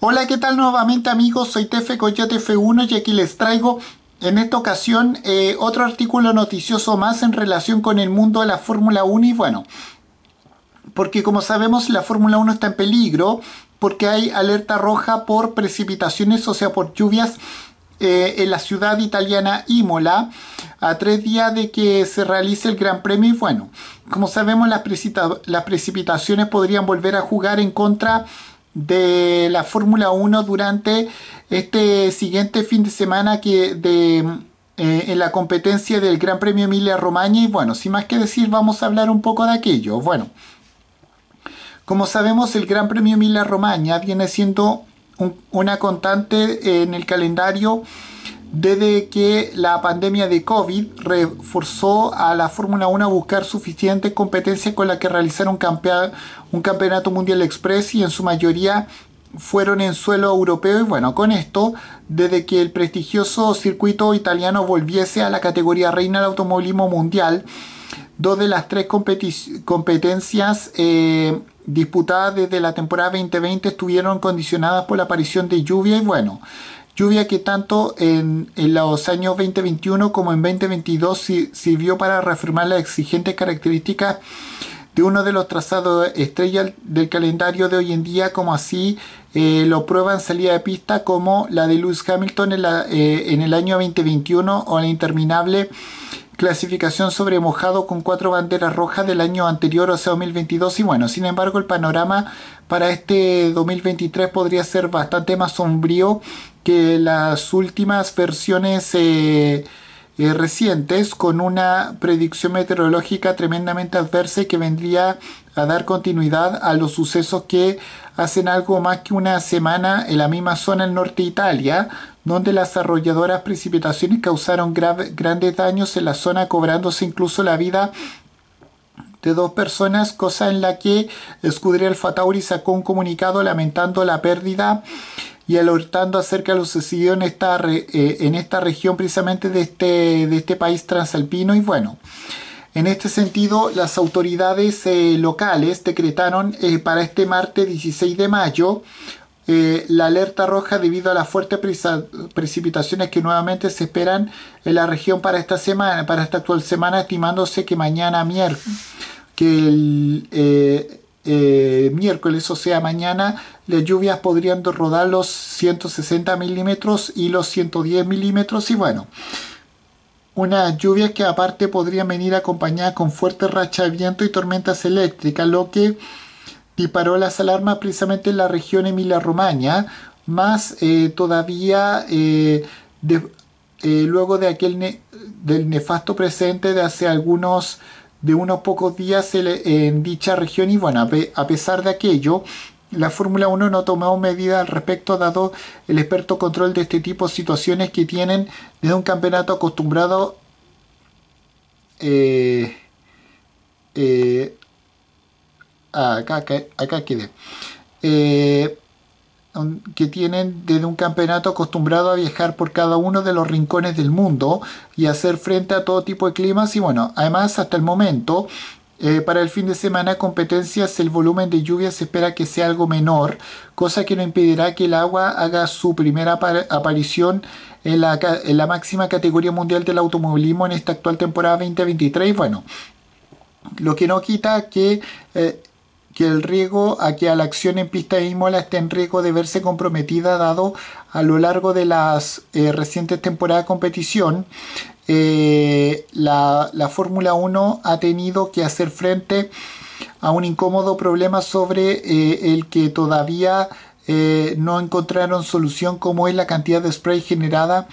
Hola, ¿qué tal nuevamente amigos? Soy Tefe 1 y aquí les traigo en esta ocasión eh, otro artículo noticioso más en relación con el mundo de la Fórmula 1 y bueno, porque como sabemos la Fórmula 1 está en peligro porque hay alerta roja por precipitaciones, o sea, por lluvias eh, en la ciudad italiana Imola a tres días de que se realice el Gran Premio y bueno, como sabemos las, precipitaciones podrían volver a jugar en contra de la Fórmula 1 durante este siguiente fin de semana que de, eh, en la competencia del Gran Premio Emilia Romagna y bueno, sin más que decir vamos a hablar un poco de aquello. Bueno, como sabemos el Gran Premio Emilia Romagna viene siendo una constante en el calendario desde que la pandemia de COVID reforzó a la Fórmula 1 a buscar suficiente competencia con la que realizar un, campeonato mundial express y en su mayoría fueron en suelo europeo y bueno, con esto, desde que el prestigioso circuito italiano volviese a la categoría reina del automovilismo mundial, dos de las tres competencias eh, disputadas desde la temporada 2020 estuvieron condicionadas por la aparición de lluvia y bueno, lluvia que tanto en, los años 2021 como en 2022 sirvió para reafirmar las exigentes características de uno de los trazados estrella del calendario de hoy en día, como así eh, lo prueban salida de pista como la de Lewis Hamilton en eh, el año 2021 o la interminable clasificación sobre mojado con cuatro banderas rojas del año anterior, o sea 2022. Y bueno, sin embargo, el panorama para este 2023 podría ser bastante más sombrío que las últimas versiones. Eh, eh, recientes con una predicción meteorológica tremendamente adversa que vendría a dar continuidad a los sucesos que hacen algo más que una semana en la misma zona del norte de Italia, donde las arrolladoras precipitaciones causaron grandes daños en la zona, cobrándose incluso la vida de dos personas, cosa en la que Escudriel Fatauri sacó un comunicado lamentando la pérdida y alertando acerca de los sucedido en esta, eh, esta región precisamente de este, de este país transalpino y bueno. En este sentido, las autoridades eh, locales decretaron eh, para este martes 16 de mayo la alerta roja debido a las fuertes precipitaciones que nuevamente se esperan en la región para esta semana, para esta actual semana, estimándose que mañana miércoles, que el, eh, miércoles, o sea mañana, las lluvias podrían rodar los 160 milímetros y los 110 milímetros y bueno, una lluvia que aparte podría venir acompañada con fuertes rachas de viento y tormentas eléctricas, lo que disparó las alarmas precisamente en la región emilia Romaña más eh, todavía eh, luego de aquel del nefasto presente de hace algunos de unos pocos días en dicha región y bueno, a pesar de aquello, la Fórmula 1 no ha tomado medidas al respecto dado el experto control de este tipo de situaciones que tienen desde un campeonato acostumbrado eh, eh, acá, eh, que tienen desde un campeonato acostumbrado a viajar por cada uno de los rincones del mundo y hacer frente a todo tipo de climas y bueno, además hasta el momento eh, para el fin de semana competencias el volumen de lluvia se espera que sea algo menor, cosa que no impedirá que el agua haga su primera aparición en la, en la máxima categoría mundial del automovilismo en esta actual temporada 2023. Bueno, lo que no quita que eh, que el riesgo a que a la acción en pista de Imola esté en riesgo de verse comprometida dado a lo largo de las eh, recientes temporadas de competición. Eh, la, Fórmula 1 ha tenido que hacer frente a un incómodo problema sobre eh, el que todavía no encontraron solución como es la cantidad de spray generada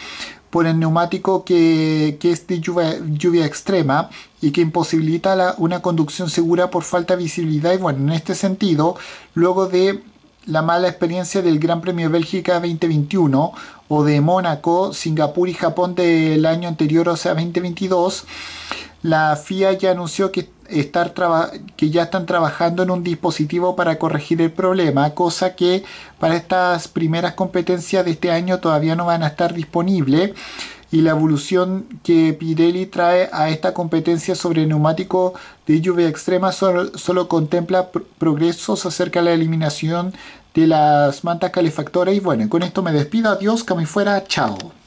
por el neumático que, es de lluvia, extrema y que imposibilita una conducción segura por falta de visibilidad. Y bueno, en este sentido, luego de la mala experiencia del Gran Premio de Bélgica 2021 o de Mónaco, Singapur y Japón del año anterior, o sea 2022, la FIA ya anunció que estar que ya están trabajando en un dispositivo para corregir el problema, cosa que para estas primeras competencias de este año todavía no van a estar disponibles. Y la evolución que Pirelli trae a esta competencia sobre neumático de lluvia extrema solo, contempla progresos acerca de la eliminación de las mantas calefactoras. Y bueno, con esto me despido. Adiós, que me fuera. Chao.